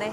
में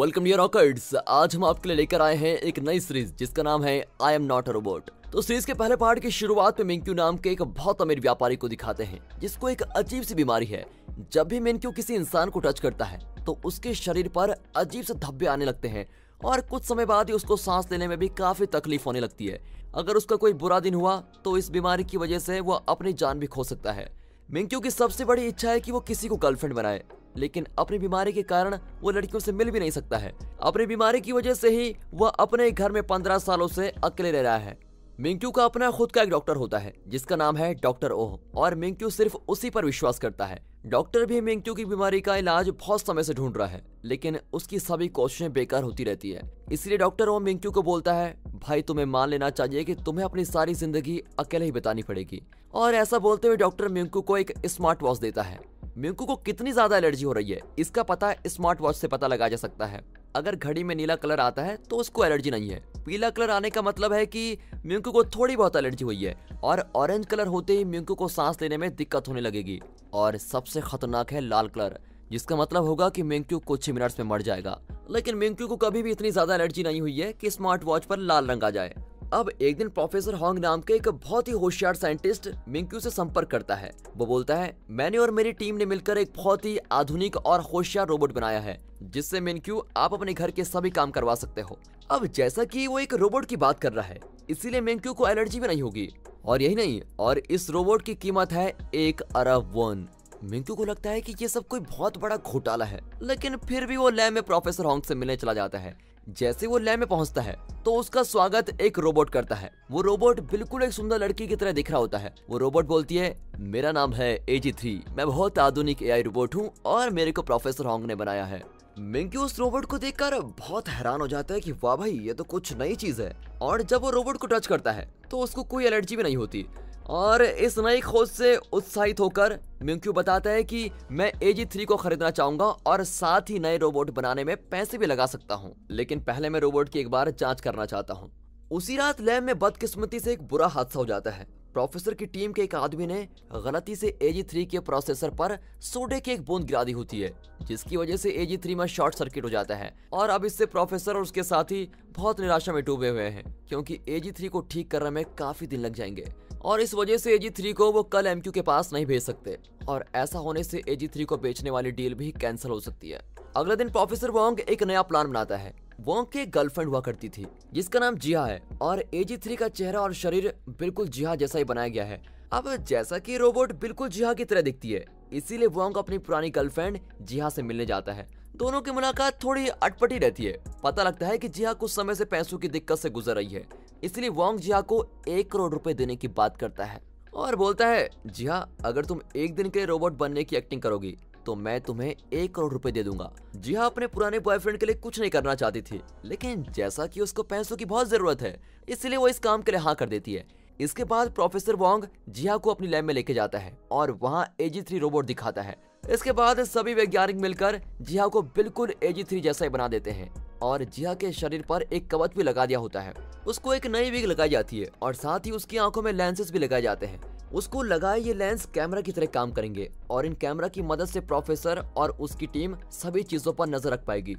welcome dear रॉकर्ट्स आज हम आपके लिए लेकर आए हैं एक नई सीरीज जिसका नाम है I am not a robot तो सीरीज के पहले पार्ट की शुरुआत में मिंक्यू नाम के एक बहुत अमीर व्यापारी को दिखाते हैं जिसको एक अजीब सी बीमारी है जब भी मिंक्यू किसी इंसान को टच करता है तो उसके शरीर पर अजीब से धब्बे आने लगते हैं और कुछ समय बाद ही उसको सांस लेने में भी काफी तकलीफ होने लगती है अगर उसका कोई बुरा दिन हुआ तो इस बीमारी की वजह से वह अपनी जान भी खो सकता है मिंक्यू की सबसे बड़ी इच्छा है कि वो किसी को गर्लफ्रेंड बनाए लेकिन अपनी बीमारी के कारण वो लड़कियों से मिल भी नहीं सकता है अपनी बीमारी की वजह से ही वह अपने घर में पंद्रह सालों से अकेले रह रहा है मिंक्यू का अपना खुद का एक डॉक्टर होता है जिसका नाम है डॉक्टर ओह और मिंक्यू सिर्फ उसी पर विश्वास करता है डॉक्टर भी मिंक्यू की बीमारी का इलाज बहुत समय से ढूंढ रहा है लेकिन उसकी सभी कोशिशें बेकार होती रहती है इसलिए डॉक्टर ओह मिंक्यू को बोलता है भाई तुम्हें मान लेना चाहिए कि तुम्हें अपनी सारी जिंदगी अकेले ही बितानी पड़ेगी और ऐसा बोलते हुए डॉक्टर मिंकू को एक स्मार्ट वॉच देता है मिंकू को कितनी ज्यादा एलर्जी हो रही है इसका पता स्मार्ट वॉच से पता लगाया जा सकता है अगर घड़ी में नीला कलर आता है तो उसको एलर्जी नहीं है पीला कलर आने का मतलब है कि म्यूंकू को थोड़ी बहुत एलर्जी हुई है और ऑरेंज कलर होते ही म्यूंकू को सांस लेने में दिक्कत होने लगेगी और सबसे खतरनाक है लाल कलर जिसका मतलब होगा कि मिंकू कुछ ही मिनट्स में मर जाएगा लेकिन मिंक्यू को कभी भी इतनी ज्यादा एलर्जी नहीं हुई है कि स्मार्ट वॉच पर लाल रंग आ जाए अब एक दिन प्रोफेसर हॉन्ग नाम के एक बहुत ही होशियार साइंटिस्ट मिंक्यू से संपर्क करता है वो बोलता है मैंने और मेरी टीम ने मिलकर एक बहुत ही आधुनिक और होशियार रोबोट बनाया है जिससे मिनक्यू आप अपने घर के सभी काम करवा सकते हो अब जैसा कि वो एक रोबोट की बात कर रहा है इसीलिए मिनक्यू को एलर्जी भी नहीं होगी और यही नहीं और इस रोबोट की कीमत है एक अरब वन मिंकू को लगता है कि ये सब कोई बहुत बड़ा घोटाला है लेकिन फिर भी वो लैब में प्रोफेसर हॉन्ग से मिलने चला जाता है जैसे वो लैब में पहुंचता है तो उसका स्वागत एक रोबोट करता है वो रोबोट बिल्कुल एक सुंदर लड़की की तरह दिख रहा होता है वो रोबोट बोलती है मेरा नाम है ए थ्री मैं बहुत आधुनिक ए रोबोट हूँ और मेरे को प्रोफेसर हॉन्ग ने बनाया है मिंकी उस रोबोट को देखकर बहुत हैरान हो जाता है कि वाह भाई ये तो कुछ नई चीज है और जब वो रोबोट को टच करता है तो उसको कोई एलर्जी भी नहीं होती और इस नई खोज से उत्साहित होकर म्यूक्यू बताता है कि मैं ए थ्री को खरीदना चाहूंगा और साथ ही नए रोबोट बनाने में पैसे भी लगा सकता हूँ लेकिन पहले मैं रोबोट की एक बार जांच करना चाहता हूँ उसी रात लैब में बदकिस्मती से एक बुरा हादसा हो जाता है प्रोफेसर की टीम के एक आदमी ने गलती से ए थ्री के प्रोसेसर पर सोडे की एक बूंद गिरा दी होती है जिसकी वजह से ए थ्री में शॉर्ट सर्किट हो जाता है और अब इससे प्रोफेसर और उसके साथी बहुत निराशा में डूबे हुए हैं क्योंकि ए थ्री को ठीक करने में काफी दिन लग जाएंगे और इस वजह से एजी थ्री को वो कल एम के पास नहीं भेज सकते और ऐसा होने से एजी थ्री को बेचने वाली डील भी कैंसिल हो सकती है अगले दिन प्रोफेसर वोंग एक नया प्लान बनाता है वोंग की गर्लफ्रेंड हुआ करती थी जिसका नाम जिया है और एजी थ्री का चेहरा और शरीर बिल्कुल जिया जैसा ही बनाया गया है अब जैसा कि रोबोट बिल्कुल जिया की तरह दिखती है इसीलिए वोंग अपनी पुरानी गर्लफ्रेंड जिया से मिलने जाता है दोनों की मुलाकात थोड़ी अटपटी रहती है पता लगता है कि जिया कुछ समय से पैसों की दिक्कत से गुजर रही है इसलिए वॉन्ग जिया को एक करोड़ रुपए देने की बात करता है और बोलता है जिया अगर तुम एक दिन के लिए रोबोट बनने की एक्टिंग करोगी तो मैं तुम्हें एक करोड़ रुपए दे दूंगा जिया अपने पुराने बॉयफ्रेंड के लिए कुछ नहीं करना चाहती थी लेकिन जैसा कि उसको पैसों की बहुत जरूरत है इसलिए वो इस काम के लिए हाँ कर देती है इसके बाद प्रोफेसर वोंग जिया को अपनी लैब में लेके जाता है और वहाँ एजी थ्री रोबोट दिखाता है इसके बाद सभी वैज्ञानिक मिलकर जिया को बिल्कुल एजी थ्री जैसा ही बना देते हैं और जिया के शरीर पर एक कवच भी लगा दिया होता है उसको एक नई विग लगाई जाती है और साथ ही उसकी आंखों में लेंसेज भी लगाए जाते हैं उसको लगाए ये लेंस कैमरा की तरह काम करेंगे और इन कैमरा की मदद से प्रोफेसर और उसकी टीम सभी चीजों पर नजर रख पाएगी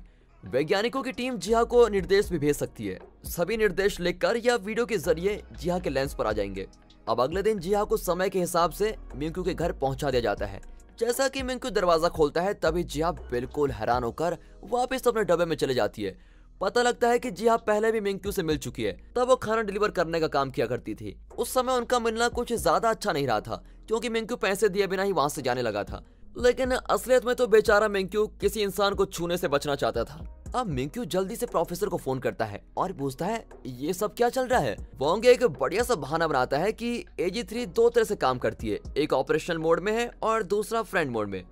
वैज्ञानिकों की टीम जिया को निर्देश भी भेज सकती है सभी निर्देश लेकर या वीडियो के जरिए जिया के लेंस पर आ जाएंगे अब अगले दिन जिया को समय के हिसाब से मिंकू के घर पहुंचा दिया जाता है जैसा कि मिंकू दरवाजा खोलता है तभी जिया बिल्कुल हैरान होकर वापस अपने डब्बे में चले जाती है पता लगता है कि जिया पहले भी मिंकू से मिल चुकी है तब वो खाना डिलीवर करने का काम किया करती थी उस समय उनका मिलना कुछ ज्यादा अच्छा नहीं रहा था क्योंकि मिंकू पैसे दिए बिना ही वहां से जाने लगा था लेकिन असलियत में तो बेचारा मिंकू किसी इंसान को छूने से बचना चाहता था अब मिंक्यू जल्दी से प्रोफेसर को फोन करता है और पूछता है ये सब क्या चल रहा है वोंग एक बढ़िया सा बहाना बनाता है कि एजी थ्री दो तरह से काम करती है एक ऑपरेशनल मोड में है और दूसरा फ्रेंड मोड में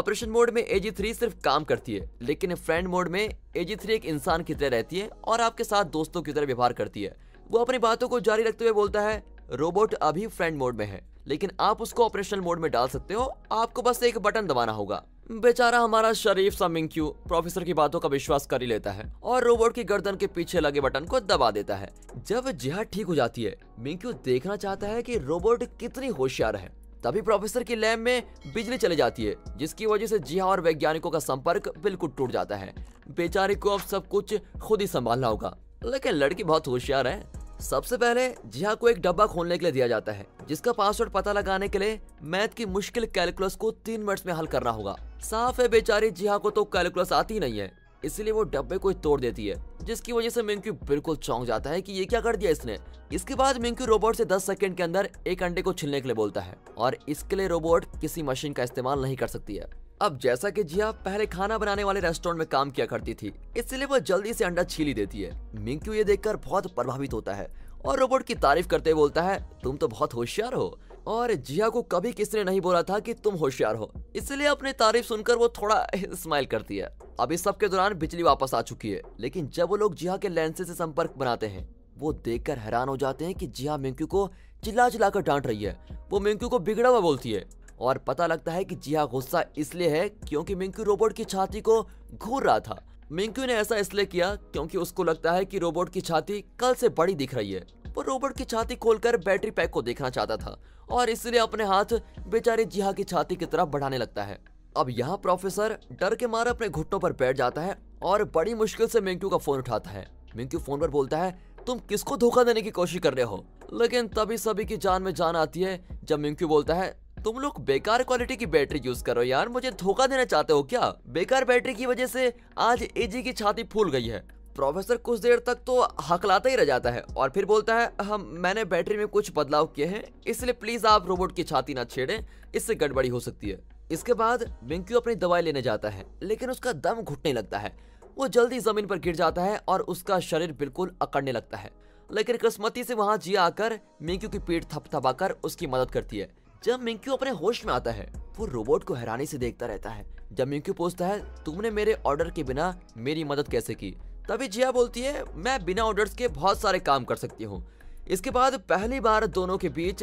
ऑपरेशन मोड में एजी थ्री सिर्फ काम करती है लेकिन फ्रेंड मोड में एजी थ्री एक इंसान की तरह रहती है और आपके साथ दोस्तों की तरह व्यवहार करती है वो अपनी बातों को जारी रखते हुए बोलता है रोबोट अभी फ्रेंड मोड में है लेकिन आप उसको ऑपरेशनल मोड में डाल सकते हो आपको बस एक बटन दबाना होगा बेचारा हमारा शरीफ सा मिंक्यू प्रोफेसर की बातों का विश्वास कर ही लेता है और रोबोट की गर्दन के पीछे लगे बटन को दबा देता है जब जिहा ठीक हो जाती है मिंक्यू देखना चाहता है कि रोबोट कितनी होशियार है तभी प्रोफेसर की लैब में बिजली चली जाती है जिसकी वजह से जिहा और वैज्ञानिकों का संपर्क बिल्कुल टूट जाता है बेचारे को अब सब कुछ खुद ही संभालना होगा लेकिन लड़की बहुत होशियार है सबसे पहले जिया हाँ को एक डब्बा खोलने के लिए दिया जाता है जिसका पासवर्ड पता लगाने के लिए मैथ की मुश्किल कैलकुलस को तीन मिनट में हल करना होगा साफ है बेचारी जिया हाँ को तो कैलकुलस आती नहीं है इसलिए वो डब्बे को तोड़ देती है जिसकी वजह से मिंक्यू बिल्कुल चौंक जाता है कि ये क्या कर दिया इसने इसके बाद मिंकू रोबोट से 10 सेकंड के अंदर एक अंडे को छिलने के लिए बोलता है और इसके लिए रोबोट किसी मशीन का इस्तेमाल नहीं कर सकती है अब जैसा कि जिया पहले खाना बनाने वाले रेस्टोरेंट में काम किया करती थी इसलिए वो जल्दी से अंडा छीली देती है मिंक्यू ये देखकर बहुत प्रभावित होता है और रोबोट की तारीफ करते हुए बोलता है तुम तो बहुत होशियार हो और जिया को कभी किसी ने नहीं बोला था कि तुम होशियार हो इसलिए अपनी तारीफ सुनकर वो थोड़ा स्माइल करती है अब इस सब के दौरान बिजली वापस आ चुकी है लेकिन जब वो लोग जिया के लेंसे से संपर्क बनाते हैं वो देख हैरान हो जाते हैं कि जिया मिंक्यू को चिल्ला चिल्ला कर डांट रही है वो मिंक्यू को बिगड़ा हुआ बोलती है और पता लगता है कि जिया गुस्सा इसलिए है क्योंकि मिंकू रोबोट की छाती को घूर रहा था मिंकू ने ऐसा इसलिए किया क्योंकि उसको लगता है कि रोबोट की छाती कल से बड़ी दिख रही है वो रोबोट की छाती खोलकर बैटरी पैक को देखना चाहता था और इसलिए अपने हाथ बेचारे जिया की छाती की तरफ बढ़ाने लगता है अब यहाँ प्रोफेसर डर के मारे अपने घुटनों पर बैठ जाता है और बड़ी मुश्किल से मिंकू का फोन उठाता है मिंकू फोन पर बोलता है तुम किसको धोखा देने की कोशिश कर रहे हो लेकिन तभी सभी की जान में जान आती है जब मिंकू बोलता है तुम लोग बेकार क्वालिटी की बैटरी यूज करो यार मुझे धोखा देना चाहते हो क्या बेकार बैटरी की वजह से आज एजी की छाती फूल गई है प्रोफेसर कुछ देर तक तो हकलाता ही रह जाता है और फिर बोलता है हम मैंने बैटरी में कुछ बदलाव किए हैं इसलिए प्लीज आप रोबोट की छाती ना छेड़े इससे गड़बड़ी हो सकती है इसके बाद मिंक्यू अपनी दवाई लेने जाता है लेकिन उसका दम घुटने लगता है वो जल्दी जमीन पर गिर जाता है और उसका शरीर बिल्कुल अकड़ने लगता है लेकिन किस्मती से वहां जिया आकर मिंक्यू की पीठ थपथपाकर उसकी मदद करती है जब मिंक्यू अपने होश में आता है वो रोबोट को हैरानी से देखता रहता है जब मिंक्यू पूछता है तुमने मेरे ऑर्डर के बिना मेरी मदद कैसे की तभी जिया बोलती है मैं बिना ऑर्डर्स के बहुत सारे काम कर सकती हूँ इसके बाद पहली बार दोनों के बीच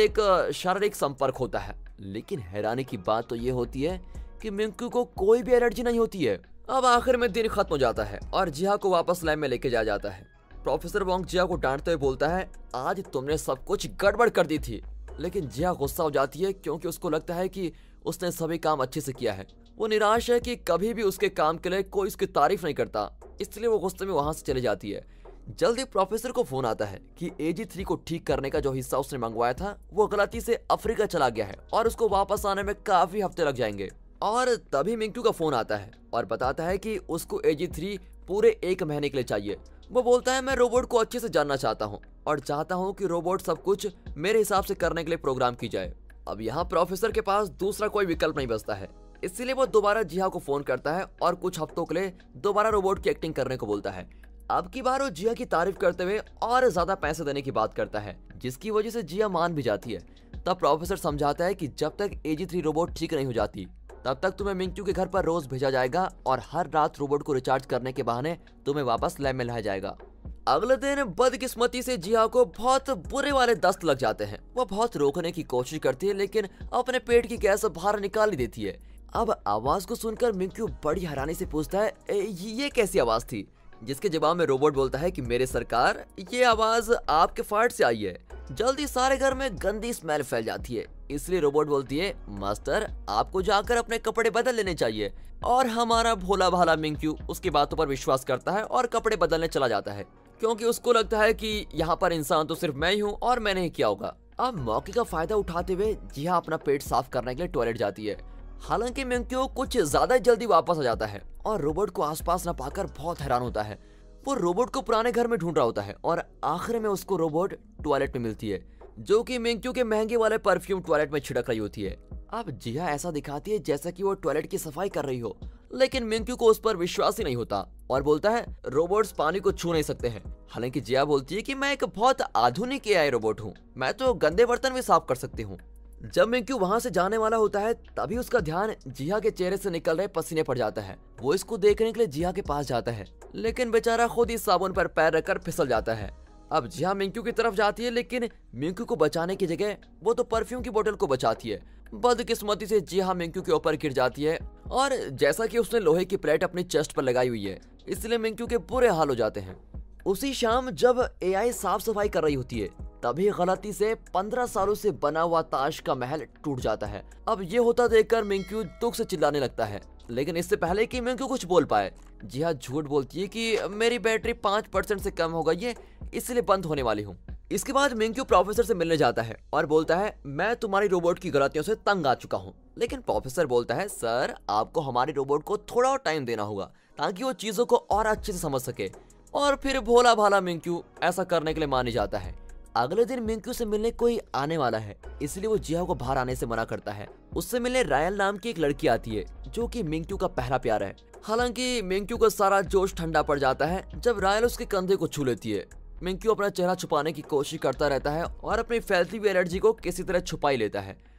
एक शारीरिक संपर्क होता है लेकिन हैरानी की बात तो ये होती है कि मिंकू को कोई भी एलर्जी नहीं होती है अब आखिर में दिन खत्म हो जाता है और जिया को वापस लैब में लेके जाया जाता है प्रोफेसर वोंग जिया को डांटते हुए बोलता है आज तुमने सब कुछ गड़बड़ कर दी थी लेकिन जिया गुस्सा हो जाती है क्योंकि उसको लगता है कि उसने सभी काम अच्छे से किया है वो निराश है कि कभी भी उसके काम के लिए कोई उसकी तारीफ नहीं करता इसलिए वो गुस्से में वहाँ से चले जाती है जल्दी प्रोफेसर को फोन आता है कि ए थ्री को ठीक करने का जो हिस्सा उसने मंगवाया था वो गलती से अफ्रीका चला गया है और उसको वापस आने में काफी हफ्ते लग जाएंगे और तभी मिंटू का फोन आता है और बताता है कि उसको ए थ्री पूरे एक महीने के लिए चाहिए वो बोलता है मैं रोबोट को अच्छे से जानना चाहता हूँ और चाहता हूँ कि रोबोट सब कुछ मेरे हिसाब से करने के लिए प्रोग्राम की जाए अब यहाँ प्रोफेसर के पास दूसरा कोई विकल्प नहीं बचता है इसलिए वो दोबारा जिया को फोन करता है और कुछ हफ्तों के लिए दोबारा रोबोट की एक्टिंग करने को बोलता है अब की बार वो जिया की तारीफ करते हुए और ज्यादा पैसे देने की बात करता है जिसकी वजह से जिया मान भी जाती है तब प्रोफेसर समझाता है कि जब तक एजी थ्री रोबोट ठीक नहीं हो जाती तब तक तुम्हें मिंगचू के घर पर रोज भेजा जाएगा और हर रात रोबोट को रिचार्ज करने के बहाने तुम्हें वापस लैब में लाया जाएगा अगले दिन बदकिस्मती से जिया को बहुत बुरे वाले दस्त लग जाते हैं वह बहुत रोकने की कोशिश करती है लेकिन अपने पेट की गैस बाहर निकाल ही देती है अब आवाज को सुनकर मिंकू बड़ी हैरानी से पूछता है ये कैसी आवाज थी जिसके जवाब में रोबोट बोलता है कि मेरे सरकार ये आवाज आपके फाट से आई है जल्दी सारे घर में गंदी स्मेल फैल जाती है इसलिए रोबोट बोलती है मास्टर आपको जाकर अपने कपड़े बदल लेने चाहिए और हमारा भोला भाला मिंक्यू उसकी बातों पर विश्वास करता है और कपड़े बदलने चला जाता है क्योंकि उसको लगता है कि यहाँ पर इंसान तो सिर्फ मैं ही हूँ और मैंने ही किया होगा अब मौके का फायदा उठाते हुए जिया अपना पेट साफ करने के लिए टॉयलेट जाती है हालांकि मेंक्यो कुछ ज्यादा जल्दी वापस आ जाता है और रोबोट को आसपास न पाकर बहुत हैरान होता है वो रोबोट को पुराने घर में ढूंढ रहा होता है और आखिर में उसको रोबोट टॉयलेट में मिलती है जो कि मेंक्यू के महंगे वाले परफ्यूम टॉयलेट में छिड़क रही होती है अब जिया ऐसा दिखाती है जैसा कि वो टॉयलेट की सफाई कर रही हो लेकिन मिंक्यू को उस पर विश्वास ही नहीं होता और बोलता है रोबोट्स पानी को छू नहीं सकते हैं हालांकि जिया बोलती है कि मैं एक बहुत आधुनिक एआई रोबोट हूँ मैं तो गंदे बर्तन भी साफ कर सकती हूँ जब मिंक्यू वहाँ से जाने वाला होता है तभी उसका ध्यान जिया के चेहरे से निकल रहे पसीने पड़ जाता है वो इसको देखने के लिए जिया के पास जाता है लेकिन बेचारा खुद ही साबुन पर पैर रखकर फिसल जाता है अब जिया मिंकू की तरफ जाती है लेकिन मिंक्यू को बचाने की जगह वो तो परफ्यूम की बोतल को बचाती है बदकिस्मती से जिया मिंक्यू के ऊपर गिर जाती है और जैसा कि उसने लोहे की प्लेट अपनी चेस्ट पर लगाई हुई है इसलिए मिंकू के बुरे हाल हो जाते हैं उसी शाम जब एआई साफ सफाई कर रही होती है तभी गलती से पंद्रह सालों से बना हुआ ताश का महल टूट जाता है अब ये होता देखकर मिंक्यू दुख से चिल्लाने लगता है लेकिन इससे पहले कि मिंक्यू कुछ बोल पाए जिया हाँ, झूठ बोलती है कि मेरी बैटरी पांच परसेंट से कम हो गई है इसलिए बंद होने वाली हूँ इसके बाद मिंक्यू प्रोफेसर से मिलने जाता है और बोलता है मैं तुम्हारी रोबोट की गलतियों से तंग आ चुका हूँ लेकिन प्रोफेसर बोलता है सर आपको हमारे रोबोट को थोड़ा और टाइम देना होगा ताकि वो चीज़ों को और अच्छे से समझ सके और फिर भोला भाला मिंक्यू ऐसा करने के लिए मानी जाता है अगले दिन मिंकू से मिलने कोई आने वाला है इसलिए वो जिया को बाहर आने से मना करता है उससे मिलने रायल नाम की एक लड़की आती है जो कि मिंकू का पहला प्यार है हालांकि मिंकू का सारा जोश ठंडा पड़ जाता है जब रायल उसके कंधे को छू लेती है मिंक्यू अपना चेहरा छुपाने की कोशिश करता रहता है और अपनी फैलती हुई एलर्जी को किसी तरह छुपाई लेता है